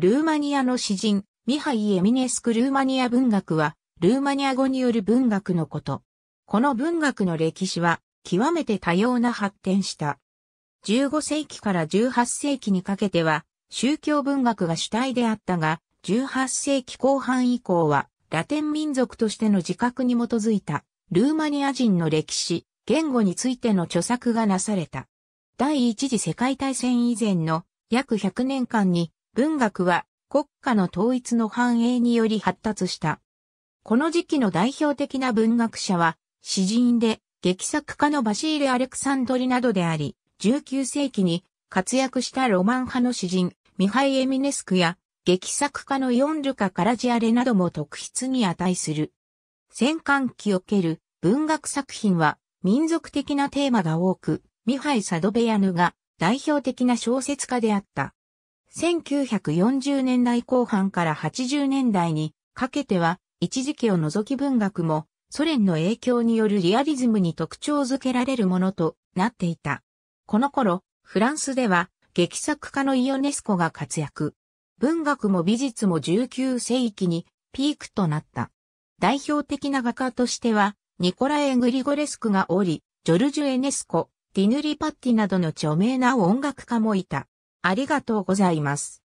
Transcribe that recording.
ルーマニアの詩人、ミハイ・エミネスク・ルーマニア文学は、ルーマニア語による文学のこと。この文学の歴史は、極めて多様な発展した。15世紀から18世紀にかけては、宗教文学が主体であったが、18世紀後半以降は、ラテン民族としての自覚に基づいた、ルーマニア人の歴史、言語についての著作がなされた。第一次世界大戦以前の約100年間に文学は国家の統一の繁栄により発達した。この時期の代表的な文学者は、詩人で劇作家のバシール・アレクサンドリなどであり、19世紀に活躍したロマン派の詩人、ミハイ・エミネスクや、劇作家のヨンルカ・カラジアレなども特筆に値する。戦艦期おける文学作品は民族的なテーマが多く、ミハイ・サドベヤヌが代表的な小説家であった。1940年代後半から80年代にかけては、一時期を除き文学も、ソ連の影響によるリアリズムに特徴づけられるものとなっていた。この頃、フランスでは、劇作家のイオネスコが活躍。文学も美術も19世紀にピークとなった。代表的な画家としては、ニコラエ・グリゴレスクがおり、ジョルジュ・エネスコ、ディヌリ・パッティなどの著名な音楽家もいた。ありがとうございます。